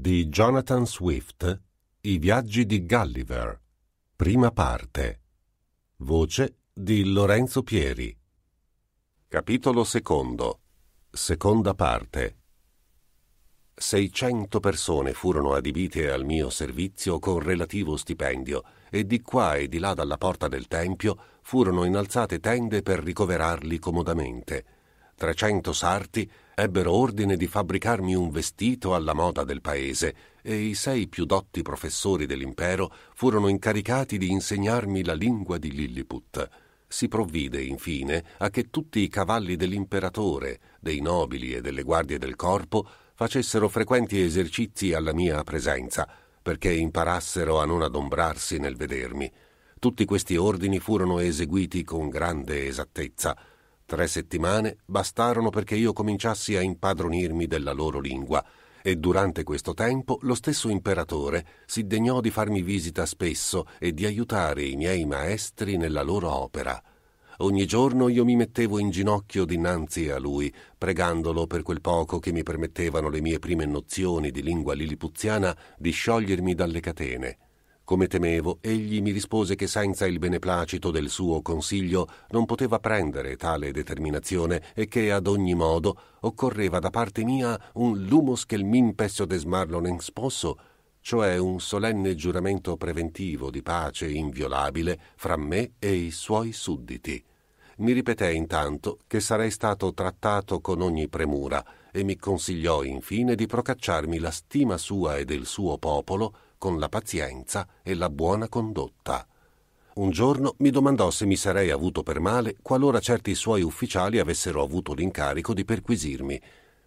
di Jonathan Swift I viaggi di Gulliver. Prima parte. Voce di Lorenzo Pieri. Capitolo secondo. Seconda parte. 600 persone furono adibite al mio servizio con relativo stipendio e di qua e di là dalla porta del tempio furono innalzate tende per ricoverarli comodamente trecento sarti ebbero ordine di fabbricarmi un vestito alla moda del paese e i sei più dotti professori dell'impero furono incaricati di insegnarmi la lingua di Lilliput. Si provvide, infine, a che tutti i cavalli dell'imperatore, dei nobili e delle guardie del corpo facessero frequenti esercizi alla mia presenza, perché imparassero a non adombrarsi nel vedermi. Tutti questi ordini furono eseguiti con grande esattezza, Tre settimane bastarono perché io cominciassi a impadronirmi della loro lingua, e durante questo tempo lo stesso imperatore si degnò di farmi visita spesso e di aiutare i miei maestri nella loro opera. Ogni giorno io mi mettevo in ginocchio dinanzi a lui, pregandolo per quel poco che mi permettevano le mie prime nozioni di lingua lilipuziana di sciogliermi dalle catene. Come temevo, egli mi rispose che senza il beneplacito del suo consiglio non poteva prendere tale determinazione e che ad ogni modo occorreva da parte mia un lumos che m'impesio desmarlo non sposso, cioè un solenne giuramento preventivo di pace inviolabile fra me e i suoi sudditi. Mi ripeté intanto che sarei stato trattato con ogni premura e mi consigliò infine di procacciarmi la stima sua e del suo popolo con la pazienza e la buona condotta. Un giorno mi domandò se mi sarei avuto per male qualora certi suoi ufficiali avessero avuto l'incarico di perquisirmi,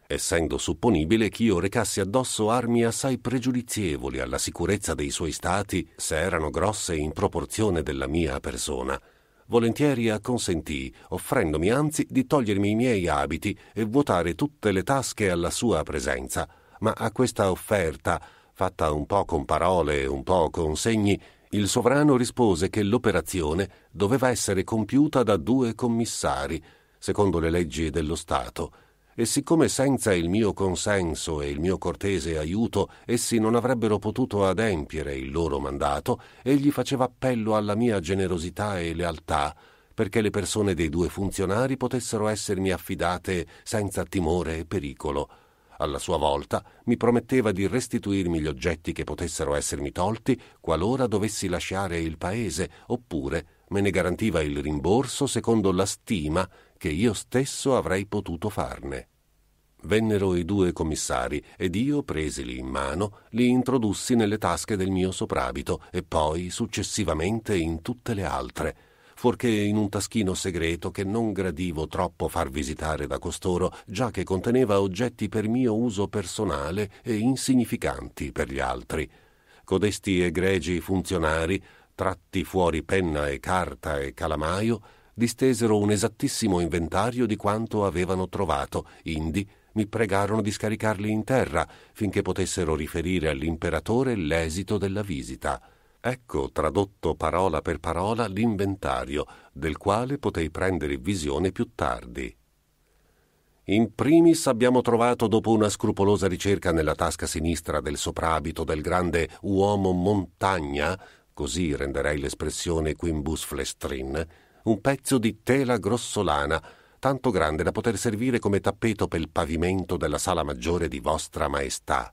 essendo supponibile che io recassi addosso armi assai pregiudizievoli alla sicurezza dei suoi stati se erano grosse in proporzione della mia persona. Volentieri acconsentì, offrendomi anzi di togliermi i miei abiti e vuotare tutte le tasche alla sua presenza, ma a questa offerta fatta un po' con parole e un po' con segni, il sovrano rispose che l'operazione doveva essere compiuta da due commissari, secondo le leggi dello Stato, e siccome senza il mio consenso e il mio cortese aiuto essi non avrebbero potuto adempiere il loro mandato, egli faceva appello alla mia generosità e lealtà, perché le persone dei due funzionari potessero essermi affidate senza timore e pericolo. Alla sua volta mi prometteva di restituirmi gli oggetti che potessero essermi tolti qualora dovessi lasciare il paese, oppure me ne garantiva il rimborso secondo la stima che io stesso avrei potuto farne. Vennero i due commissari ed io, presili in mano, li introdussi nelle tasche del mio soprabito e poi successivamente in tutte le altre, fuorché in un taschino segreto che non gradivo troppo far visitare da costoro, già che conteneva oggetti per mio uso personale e insignificanti per gli altri. Codesti egregi funzionari, tratti fuori penna e carta e calamaio, distesero un esattissimo inventario di quanto avevano trovato, indi mi pregarono di scaricarli in terra finché potessero riferire all'imperatore l'esito della visita. Ecco tradotto parola per parola l'inventario, del quale potei prendere visione più tardi. In primis abbiamo trovato, dopo una scrupolosa ricerca nella tasca sinistra del soprabito del grande uomo montagna, così renderei l'espressione quimbus flestrin, un pezzo di tela grossolana, tanto grande da poter servire come tappeto per il pavimento della sala maggiore di Vostra Maestà.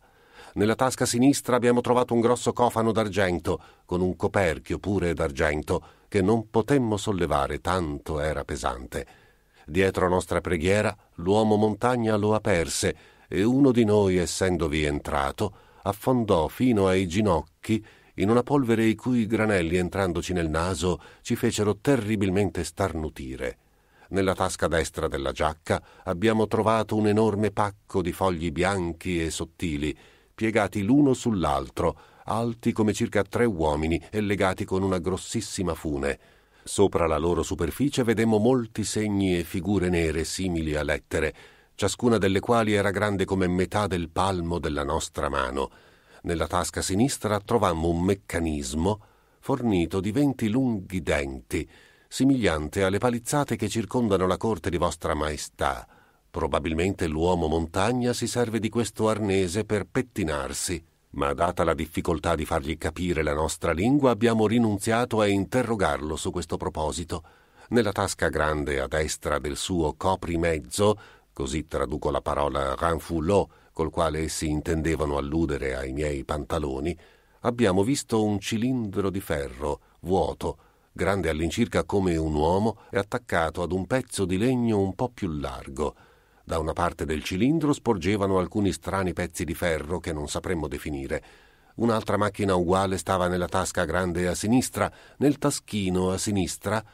Nella tasca sinistra abbiamo trovato un grosso cofano d'argento, con un coperchio pure d'argento, che non potemmo sollevare, tanto era pesante. Dietro nostra preghiera, l'uomo montagna lo aperse, e uno di noi, essendovi entrato, affondò fino ai ginocchi in una polvere i cui granelli entrandoci nel naso ci fecero terribilmente starnutire. Nella tasca destra della giacca abbiamo trovato un enorme pacco di fogli bianchi e sottili piegati l'uno sull'altro, alti come circa tre uomini e legati con una grossissima fune. Sopra la loro superficie vedemmo molti segni e figure nere simili a lettere, ciascuna delle quali era grande come metà del palmo della nostra mano. Nella tasca sinistra trovammo un meccanismo fornito di venti lunghi denti, somigliante alle palizzate che circondano la corte di vostra maestà Probabilmente l'uomo montagna si serve di questo arnese per pettinarsi, ma data la difficoltà di fargli capire la nostra lingua abbiamo rinunziato a interrogarlo su questo proposito. Nella tasca grande a destra del suo coprimezzo, così traduco la parola ranfoulot col quale essi intendevano alludere ai miei pantaloni, abbiamo visto un cilindro di ferro, vuoto, grande all'incirca come un uomo e attaccato ad un pezzo di legno un po' più largo, da una parte del cilindro sporgevano alcuni strani pezzi di ferro che non sapremmo definire. Un'altra macchina uguale stava nella tasca grande a sinistra, nel taschino a sinistra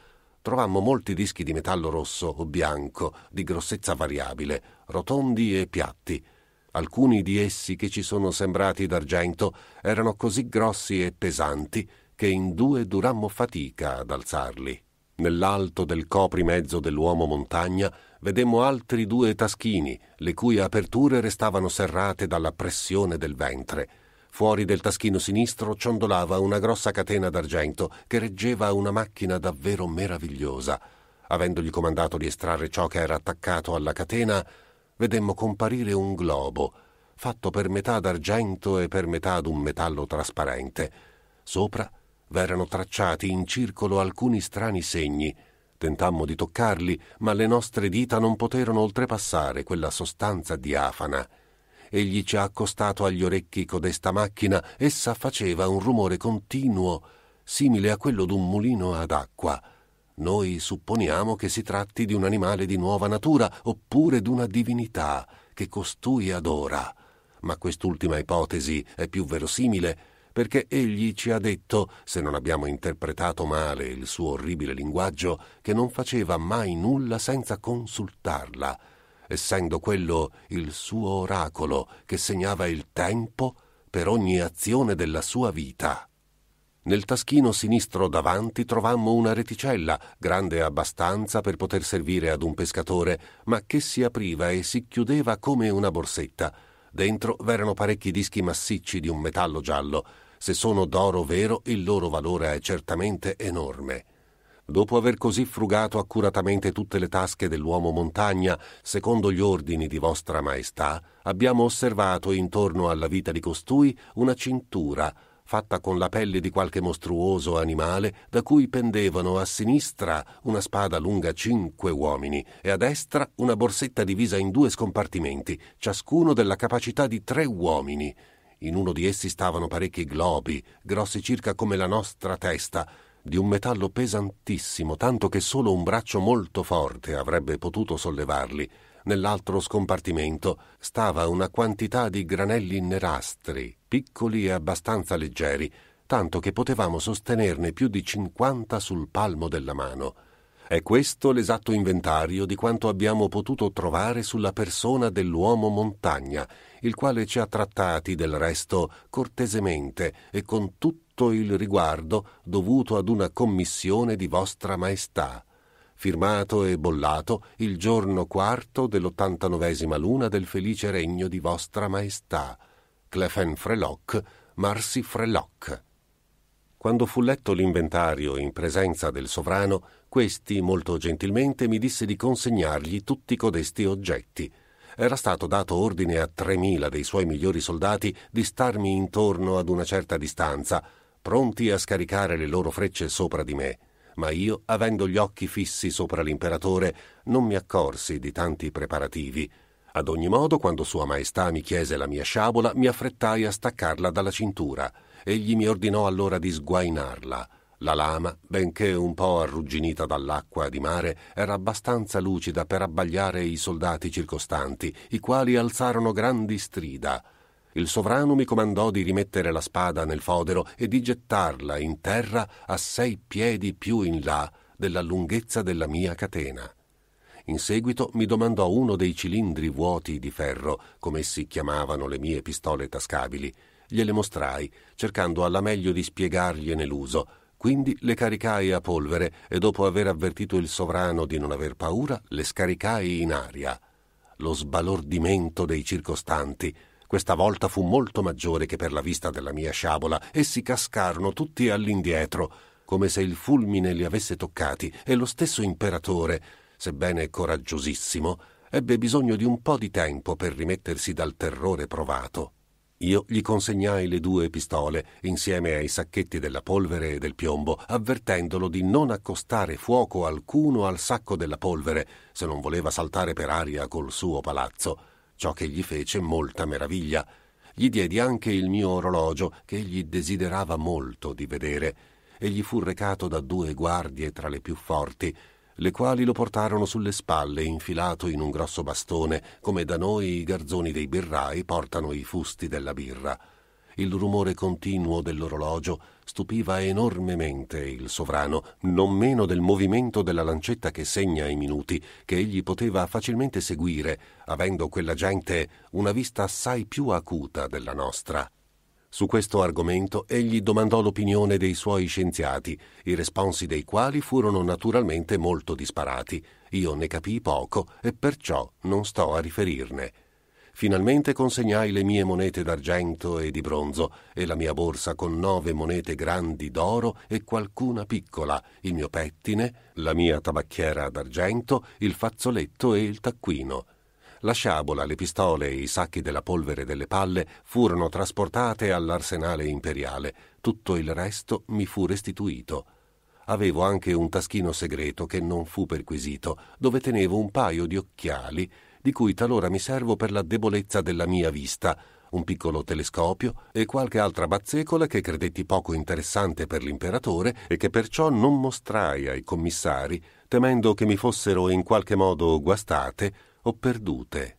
trovammo molti dischi di metallo rosso o bianco, di grossezza variabile, rotondi e piatti. Alcuni di essi che ci sono sembrati d'argento erano così grossi e pesanti che in due durammo fatica ad alzarli. Nell'alto del coprimezzo dell'uomo montagna vedemmo altri due taschini, le cui aperture restavano serrate dalla pressione del ventre. Fuori del taschino sinistro ciondolava una grossa catena d'argento che reggeva una macchina davvero meravigliosa. Avendogli comandato di estrarre ciò che era attaccato alla catena, vedemmo comparire un globo, fatto per metà d'argento e per metà d'un metallo trasparente. Sopra V'erano tracciati in circolo alcuni strani segni. Tentammo di toccarli, ma le nostre dita non poterono oltrepassare quella sostanza diafana. Egli ci ha accostato agli orecchi codesta macchina, essa faceva un rumore continuo, simile a quello d'un mulino ad acqua. Noi supponiamo che si tratti di un animale di nuova natura oppure d'una divinità che costui adora. Ma quest'ultima ipotesi è più verosimile perché egli ci ha detto, se non abbiamo interpretato male il suo orribile linguaggio, che non faceva mai nulla senza consultarla, essendo quello il suo oracolo che segnava il tempo per ogni azione della sua vita. Nel taschino sinistro davanti trovammo una reticella, grande abbastanza per poter servire ad un pescatore, ma che si apriva e si chiudeva come una borsetta. Dentro v'erano parecchi dischi massicci di un metallo giallo. Se sono d'oro vero, il loro valore è certamente enorme. Dopo aver così frugato accuratamente tutte le tasche dell'uomo montagna, secondo gli ordini di vostra maestà, abbiamo osservato intorno alla vita di costui una cintura, fatta con la pelle di qualche mostruoso animale, da cui pendevano a sinistra una spada lunga cinque uomini e a destra una borsetta divisa in due scompartimenti, ciascuno della capacità di tre uomini, in uno di essi stavano parecchi globi, grossi circa come la nostra testa, di un metallo pesantissimo, tanto che solo un braccio molto forte avrebbe potuto sollevarli. Nell'altro scompartimento stava una quantità di granelli nerastri, piccoli e abbastanza leggeri, tanto che potevamo sostenerne più di cinquanta sul palmo della mano. È questo l'esatto inventario di quanto abbiamo potuto trovare sulla persona dell'uomo montagna, il quale ci ha trattati del resto cortesemente e con tutto il riguardo dovuto ad una commissione di vostra maestà. Firmato e bollato il giorno quarto dell'ottantanovesima luna del felice regno di vostra maestà. Clefen Freloc, Marsi Freloc. Quando fu letto l'inventario in presenza del sovrano, questi molto gentilmente mi disse di consegnargli tutti codesti oggetti. Era stato dato ordine a tremila dei suoi migliori soldati di starmi intorno ad una certa distanza, pronti a scaricare le loro frecce sopra di me ma io, avendo gli occhi fissi sopra l'imperatore, non mi accorsi di tanti preparativi. Ad ogni modo, quando Sua Maestà mi chiese la mia sciabola, mi affrettai a staccarla dalla cintura. Egli mi ordinò allora di sguainarla. La lama, benché un po' arrugginita dall'acqua di mare, era abbastanza lucida per abbagliare i soldati circostanti, i quali alzarono grandi strida. Il sovrano mi comandò di rimettere la spada nel fodero e di gettarla in terra a sei piedi più in là della lunghezza della mia catena. In seguito mi domandò uno dei cilindri vuoti di ferro, come si chiamavano le mie pistole tascabili. Gliele mostrai, cercando alla meglio di spiegargliene l'uso quindi le caricai a polvere e dopo aver avvertito il sovrano di non aver paura, le scaricai in aria. Lo sbalordimento dei circostanti questa volta fu molto maggiore che per la vista della mia sciabola, essi cascarono tutti all'indietro, come se il fulmine li avesse toccati, e lo stesso imperatore, sebbene coraggiosissimo, ebbe bisogno di un po' di tempo per rimettersi dal terrore provato. Io gli consegnai le due pistole, insieme ai sacchetti della polvere e del piombo, avvertendolo di non accostare fuoco alcuno al sacco della polvere, se non voleva saltare per aria col suo palazzo, ciò che gli fece molta meraviglia. Gli diedi anche il mio orologio, che egli desiderava molto di vedere, e gli fu recato da due guardie tra le più forti, le quali lo portarono sulle spalle infilato in un grosso bastone, come da noi i garzoni dei birrai portano i fusti della birra. Il rumore continuo dell'orologio stupiva enormemente il sovrano, non meno del movimento della lancetta che segna i minuti, che egli poteva facilmente seguire, avendo quella gente una vista assai più acuta della nostra. Su questo argomento egli domandò l'opinione dei suoi scienziati, i responsi dei quali furono naturalmente molto disparati. Io ne capii poco e perciò non sto a riferirne. Finalmente consegnai le mie monete d'argento e di bronzo e la mia borsa con nove monete grandi d'oro e qualcuna piccola, il mio pettine, la mia tabacchiera d'argento, il fazzoletto e il taccuino la sciabola, le pistole e i sacchi della polvere delle palle furono trasportate all'arsenale imperiale. Tutto il resto mi fu restituito. Avevo anche un taschino segreto che non fu perquisito, dove tenevo un paio di occhiali, di cui talora mi servo per la debolezza della mia vista, un piccolo telescopio e qualche altra bazzecola che credetti poco interessante per l'imperatore e che perciò non mostrai ai commissari, temendo che mi fossero in qualche modo guastate o perdute